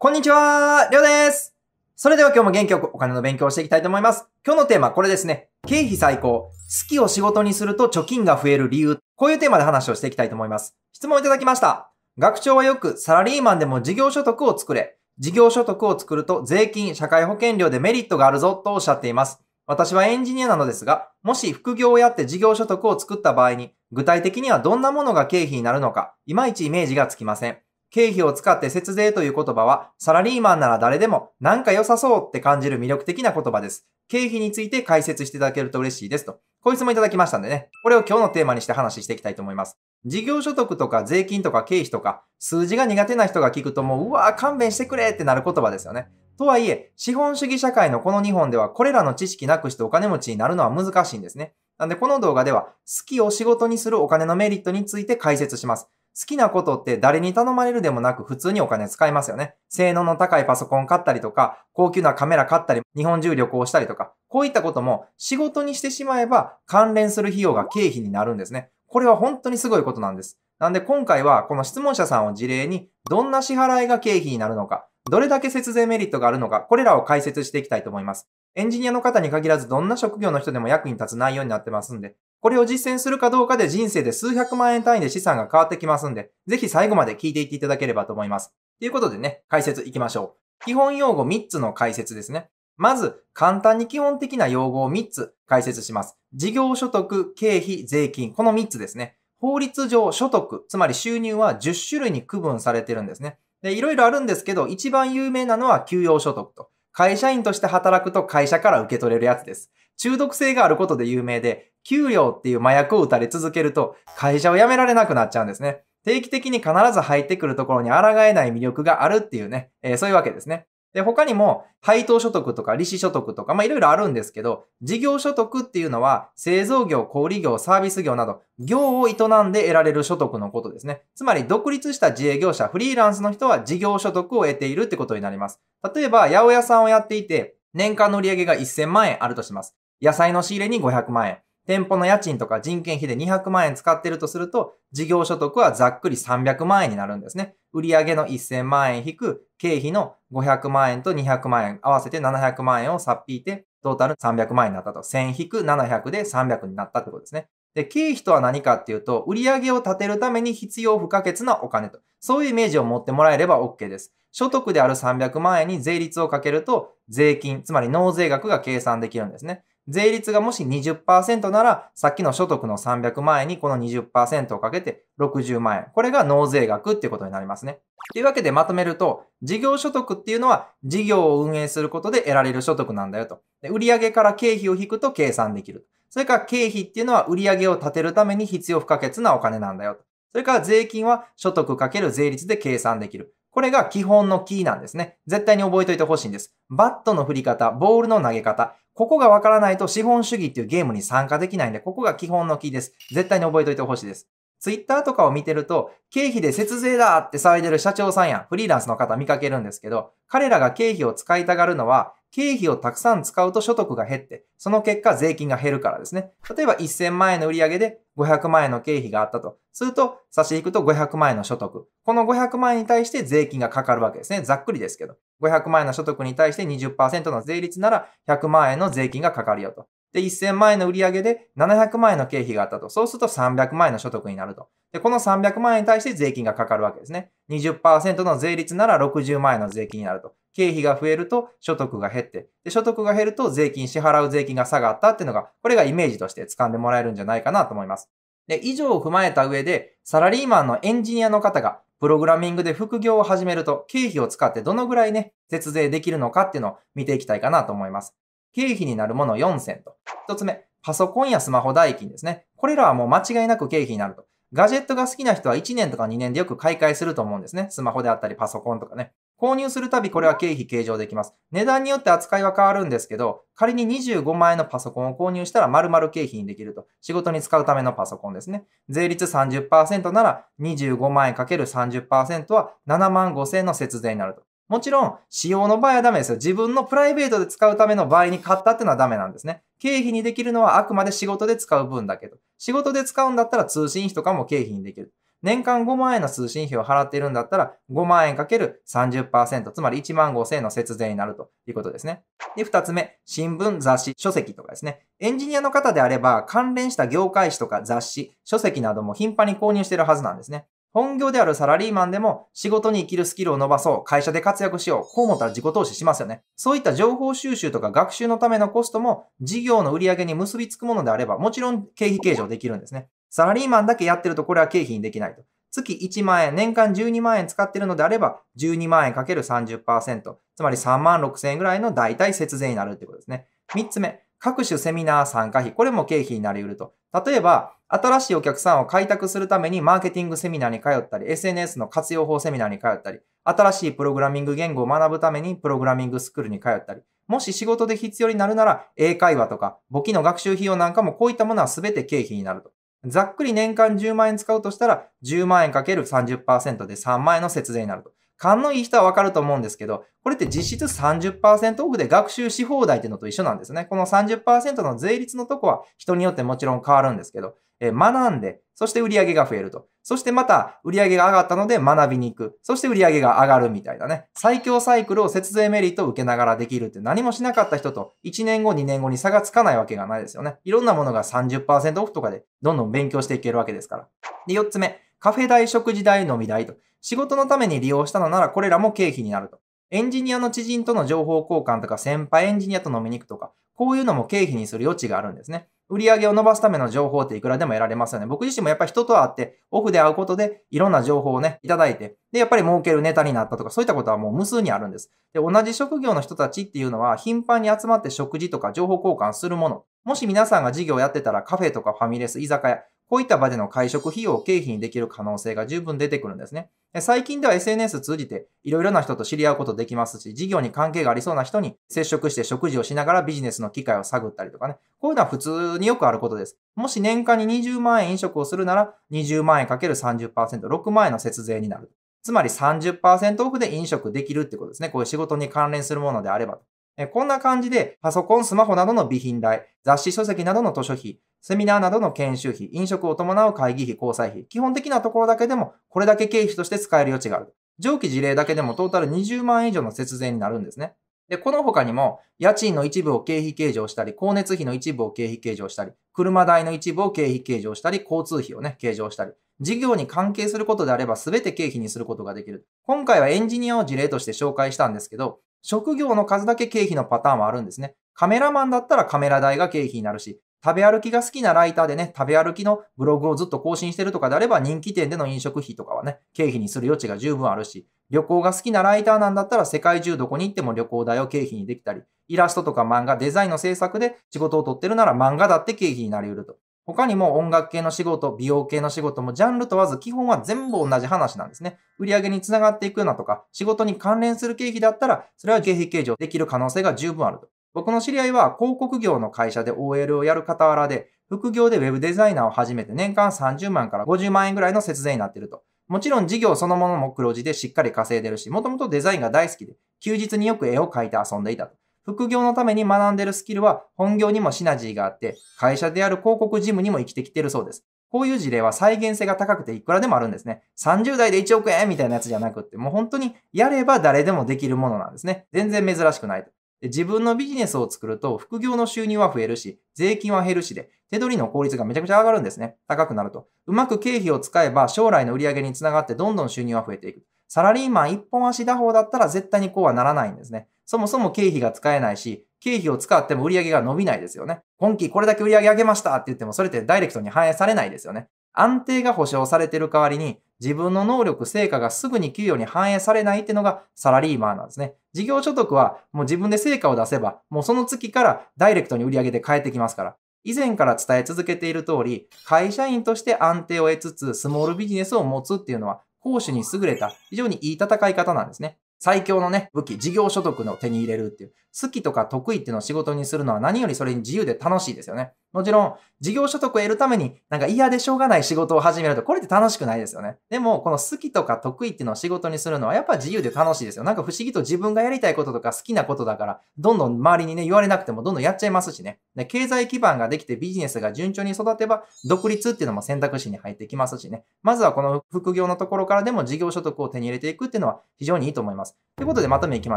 こんにちは、りょうです。それでは今日も元気よくお金の勉強をしていきたいと思います。今日のテーマ、これですね。経費最高。好きを仕事にすると貯金が増える理由。こういうテーマで話をしていきたいと思います。質問いただきました。学長はよくサラリーマンでも事業所得を作れ。事業所得を作ると税金、社会保険料でメリットがあるぞとおっしゃっています。私はエンジニアなのですが、もし副業をやって事業所得を作った場合に、具体的にはどんなものが経費になるのか、いまいちイメージがつきません。経費を使って節税という言葉は、サラリーマンなら誰でもなんか良さそうって感じる魅力的な言葉です。経費について解説していただけると嬉しいですと。こいつもいただきましたんでね、これを今日のテーマにして話していきたいと思います。事業所得とか税金とか経費とか、数字が苦手な人が聞くともう、うわぁ、勘弁してくれってなる言葉ですよね。とはいえ、資本主義社会のこの日本ではこれらの知識なくしてお金持ちになるのは難しいんですね。なんでこの動画では、好きを仕事にするお金のメリットについて解説します。好きなことって誰に頼まれるでもなく普通にお金使いますよね。性能の高いパソコン買ったりとか、高級なカメラ買ったり、日本中旅行したりとか、こういったことも仕事にしてしまえば関連する費用が経費になるんですね。これは本当にすごいことなんです。なんで今回はこの質問者さんを事例にどんな支払いが経費になるのか、どれだけ節税メリットがあるのか、これらを解説していきたいと思います。エンジニアの方に限らずどんな職業の人でも役に立つ内容になってますんで、これを実践するかどうかで人生で数百万円単位で資産が変わってきますんで、ぜひ最後まで聞いていっていただければと思います。ということでね、解説いきましょう。基本用語3つの解説ですね。まず、簡単に基本的な用語を3つ解説します。事業所得、経費、税金、この3つですね。法律上、所得、つまり収入は10種類に区分されてるんですね。で、いろいろあるんですけど、一番有名なのは給与所得と。会社員として働くと会社から受け取れるやつです。中毒性があることで有名で、給料っていう麻薬を打たれ続けると、会社を辞められなくなっちゃうんですね。定期的に必ず入ってくるところに抗えない魅力があるっていうね、えー、そういうわけですね。で、他にも、配当所得とか利子所得とか、まいろいろあるんですけど、事業所得っていうのは、製造業、小売業、サービス業など、業を営んで得られる所得のことですね。つまり、独立した自営業者、フリーランスの人は事業所得を得ているってことになります。例えば、八百屋さんをやっていて、年間の売上が1000万円あるとします。野菜の仕入れに500万円。店舗の家賃とか人件費で200万円使ってるとすると、事業所得はざっくり300万円になるんですね。売上の1000万円引く経費の500万円と200万円、合わせて700万円を差っ引いて、トータル300万円になったと。1000引く700で300になったってことですね。で、経費とは何かっていうと、売上を立てるために必要不可欠なお金と。そういうイメージを持ってもらえれば OK です。所得である300万円に税率をかけると、税金、つまり納税額が計算できるんですね。税率がもし20%なら、さっきの所得の300万円にこの20%をかけて60万円。これが納税額っていうことになりますね。というわけでまとめると、事業所得っていうのは事業を運営することで得られる所得なんだよと。で売上から経費を引くと計算できる。それから経費っていうのは売上を立てるために必要不可欠なお金なんだよと。それから税金は所得かける税率で計算できる。これが基本のキーなんですね。絶対に覚えておいてほしいんです。バットの振り方、ボールの投げ方。ここがわからないと資本主義っていうゲームに参加できないんで、ここが基本のキーです。絶対に覚えておいてほしいです。ツイッターとかを見てると、経費で節税だって騒いでる社長さんやフリーランスの方見かけるんですけど、彼らが経費を使いたがるのは、経費をたくさん使うと所得が減って、その結果税金が減るからですね。例えば1000万円の売り上げで500万円の経費があったと。すると、差し引くと500万円の所得。この500万円に対して税金がかかるわけですね。ざっくりですけど。500万円の所得に対して20%の税率なら100万円の税金がかかるよと。で、1000万円の売り上げで700万円の経費があったと。そうすると300万円の所得になると。で、この300万円に対して税金がかかるわけですね。20%の税率なら60万円の税金になると。経費が増えると所得が減って。で、所得が減ると税金、支払う税金が下がったっていうのが、これがイメージとして掴んでもらえるんじゃないかなと思います。で、以上を踏まえた上で、サラリーマンのエンジニアの方がプログラミングで副業を始めると、経費を使ってどのぐらいね、節税できるのかっていうのを見ていきたいかなと思います。経費になるもの4選と。1つ目、パソコンやスマホ代金ですね。これらはもう間違いなく経費になると。ガジェットが好きな人は1年とか2年でよく買い替えすると思うんですね。スマホであったりパソコンとかね。購入するたびこれは経費計上できます。値段によって扱いは変わるんですけど、仮に25万円のパソコンを購入したら丸々経費にできると。仕事に使うためのパソコンですね。税率30%なら25万円 ×30% は7万5千円の節税になると。もちろん、使用の場合はダメですよ。自分のプライベートで使うための場合に買ったっていうのはダメなんですね。経費にできるのはあくまで仕事で使う分だけど。仕事で使うんだったら通信費とかも経費にできる。年間5万円の通信費を払っているんだったら、5万円かける30%、つまり1万5千円の節税になるということですね。で、二つ目、新聞、雑誌、書籍とかですね。エンジニアの方であれば、関連した業界誌とか雑誌、書籍なども頻繁に購入しているはずなんですね。本業であるサラリーマンでも仕事に生きるスキルを伸ばそう、会社で活躍しよう、こう思ったら自己投資しますよね。そういった情報収集とか学習のためのコストも事業の売り上げに結びつくものであれば、もちろん経費計上できるんですね。サラリーマンだけやってるとこれは経費にできないと。月1万円、年間12万円使ってるのであれば、12万円かける30%、つまり3万6千円ぐらいの大体節税になるってことですね。3つ目、各種セミナー参加費、これも経費になり得ると。例えば、新しいお客さんを開拓するためにマーケティングセミナーに通ったり、SNS の活用法セミナーに通ったり、新しいプログラミング言語を学ぶためにプログラミングスクールに通ったり、もし仕事で必要になるなら、英会話とか、簿記の学習費用なんかもこういったものは全て経費になると。ざっくり年間10万円使うとしたら、10万円 ×30% で3万円の節税になると。勘のいい人はわかると思うんですけど、これって実質30%オフで学習し放題っていうのと一緒なんですね。この30%の税率のとこは人によってもちろん変わるんですけど、え学んで、そして売り上げが増えると。そしてまた売り上げが上がったので学びに行く。そして売り上げが上がるみたいなね。最強サイクルを節税メリットを受けながらできるって何もしなかった人と1年後2年後に差がつかないわけがないですよね。いろんなものが30%オフとかでどんどん勉強していけるわけですから。で、4つ目。カフェ代、食事代、飲み代と。仕事のために利用したのならこれらも経費になると。エンジニアの知人との情報交換とか、先輩エンジニアと飲みに行くとか、こういうのも経費にする余地があるんですね。売り上げを伸ばすための情報っていくらでも得られますよね。僕自身もやっぱり人と会って、オフで会うことで、いろんな情報をね、いただいて、で、やっぱり儲けるネタになったとか、そういったことはもう無数にあるんです。で、同じ職業の人たちっていうのは、頻繁に集まって食事とか情報交換するもの。もし皆さんが事業をやってたら、カフェとかファミレス、居酒屋、こういった場での会食費用を経費にできる可能性が十分出てくるんですね。最近では SNS 通じていろいろな人と知り合うことできますし、事業に関係がありそうな人に接触して食事をしながらビジネスの機会を探ったりとかね。こういうのは普通によくあることです。もし年間に20万円飲食をするなら、20万円 ×30%、6万円の節税になる。つまり30%オフで飲食できるってことですね。こういう仕事に関連するものであれば。こんな感じで、パソコン、スマホなどの備品代、雑誌書籍などの図書費、セミナーなどの研修費、飲食を伴う会議費、交際費、基本的なところだけでも、これだけ経費として使える余地がある。上記事例だけでもトータル20万円以上の節税になるんですね。で、この他にも、家賃の一部を経費計上したり、光熱費の一部を経費計上したり、車代の一部を経費計上したり、交通費をね、計上したり、事業に関係することであればすべて経費にすることができる。今回はエンジニアを事例として紹介したんですけど、職業の数だけ経費のパターンはあるんですね。カメラマンだったらカメラ代が経費になるし、食べ歩きが好きなライターでね、食べ歩きのブログをずっと更新してるとかであれば、人気店での飲食費とかはね、経費にする余地が十分あるし、旅行が好きなライターなんだったら、世界中どこに行っても旅行代を経費にできたり、イラストとか漫画、デザインの制作で仕事を取ってるなら漫画だって経費になり得ると。他にも音楽系の仕事、美容系の仕事もジャンル問わず基本は全部同じ話なんですね。売上につながっていくようなとか、仕事に関連する経費だったら、それは経費計上できる可能性が十分あると。僕の知り合いは広告業の会社で OL をやる傍らで、副業で Web デザイナーを始めて年間30万から50万円ぐらいの節税になっていると。もちろん事業そのものも黒字でしっかり稼いでるし、もともとデザインが大好きで、休日によく絵を描いて遊んでいたと。副業のために学んでるスキルは本業にもシナジーがあって、会社である広告事務にも生きてきてるそうです。こういう事例は再現性が高くていくらでもあるんですね。30代で1億円みたいなやつじゃなくって、もう本当にやれば誰でもできるものなんですね。全然珍しくないと。で自分のビジネスを作ると、副業の収入は増えるし、税金は減るしで、手取りの効率がめちゃくちゃ上がるんですね。高くなると。うまく経費を使えば、将来の売り上げにつながってどんどん収入は増えていく。サラリーマン一本足打法だったら絶対にこうはならないんですね。そもそも経費が使えないし、経費を使っても売り上げが伸びないですよね。今期これだけ売り上げ上げましたって言っても、それってダイレクトに反映されないですよね。安定が保証されてる代わりに、自分の能力、成果がすぐに給与に反映されないっていうのがサラリーマンなんですね。事業所得はもう自分で成果を出せば、もうその月からダイレクトに売り上げで変えてきますから。以前から伝え続けている通り、会社員として安定を得つつ、スモールビジネスを持つっていうのは、攻守に優れた非常にいい戦い方なんですね。最強のね、武器、事業所得の手に入れるっていう。好きとか得意っていうのを仕事にするのは何よりそれに自由で楽しいですよね。もちろん、事業所得を得るために、なんか嫌でしょうがない仕事を始めると、これって楽しくないですよね。でも、この好きとか得意っていうのを仕事にするのは、やっぱ自由で楽しいですよ。なんか不思議と自分がやりたいこととか好きなことだから、どんどん周りにね、言われなくてもどんどんやっちゃいますしね。で、経済基盤ができてビジネスが順調に育てば、独立っていうのも選択肢に入ってきますしね。まずはこの副業のところからでも事業所得を手に入れていくっていうのは非常にいいと思います。ということで、まとめいきま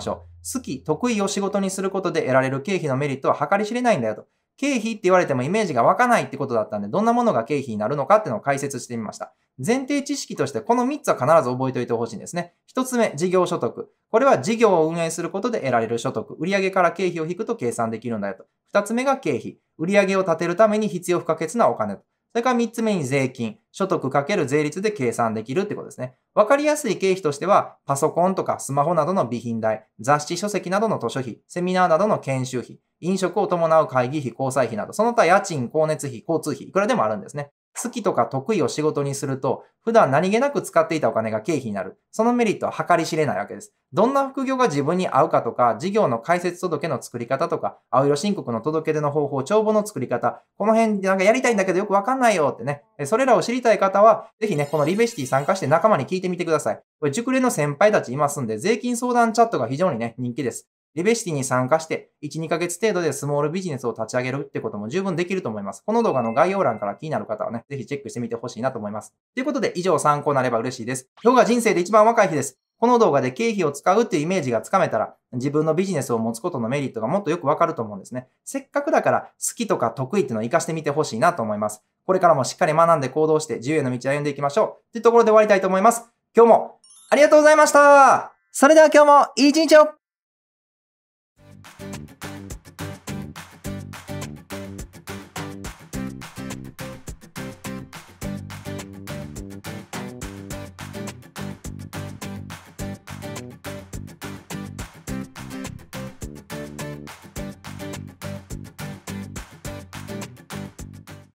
しょう。好き、得意を仕事にすることで得られる経費のメリットは計り知れないんだよと。経費って言われてもイメージが湧かないってことだったんで、どんなものが経費になるのかっていうのを解説してみました。前提知識としてこの3つは必ず覚えておいてほしいんですね。1つ目、事業所得。これは事業を運営することで得られる所得。売上から経費を引くと計算できるんだよと。2つ目が経費。売上を立てるために必要不可欠なお金と。それから3つ目に税金。所得かける税率で計算できるってことですね。わかりやすい経費としては、パソコンとかスマホなどの備品代、雑誌書籍などの図書費、セミナーなどの研修費、飲食を伴う会議費、交際費など、その他家賃、光熱費、交通費、いくらでもあるんですね。好きとか得意を仕事にすると、普段何気なく使っていたお金が経費になる。そのメリットは計り知れないわけです。どんな副業が自分に合うかとか、事業の解説届の作り方とか、青色申告の届け出の方法、帳簿の作り方、この辺でなんかやりたいんだけどよくわかんないよってね。それらを知りたい方は、ぜひね、このリベシティ参加して仲間に聞いてみてください。これ熟練の先輩たちいますんで、税金相談チャットが非常にね、人気です。リベシティに参加して、1、2ヶ月程度でスモールビジネスを立ち上げるってことも十分できると思います。この動画の概要欄から気になる方はね、ぜひチェックしてみてほしいなと思います。ということで、以上参考になれば嬉しいです。今日が人生で一番若い日です。この動画で経費を使うっていうイメージがつかめたら、自分のビジネスを持つことのメリットがもっとよくわかると思うんですね。せっかくだから、好きとか得意っていうのを活かしてみてほしいなと思います。これからもしっかり学んで行動して自由への道を歩んでいきましょう。というところで終わりたいと思います。今日もありがとうございましたそれでは今日もいい一日を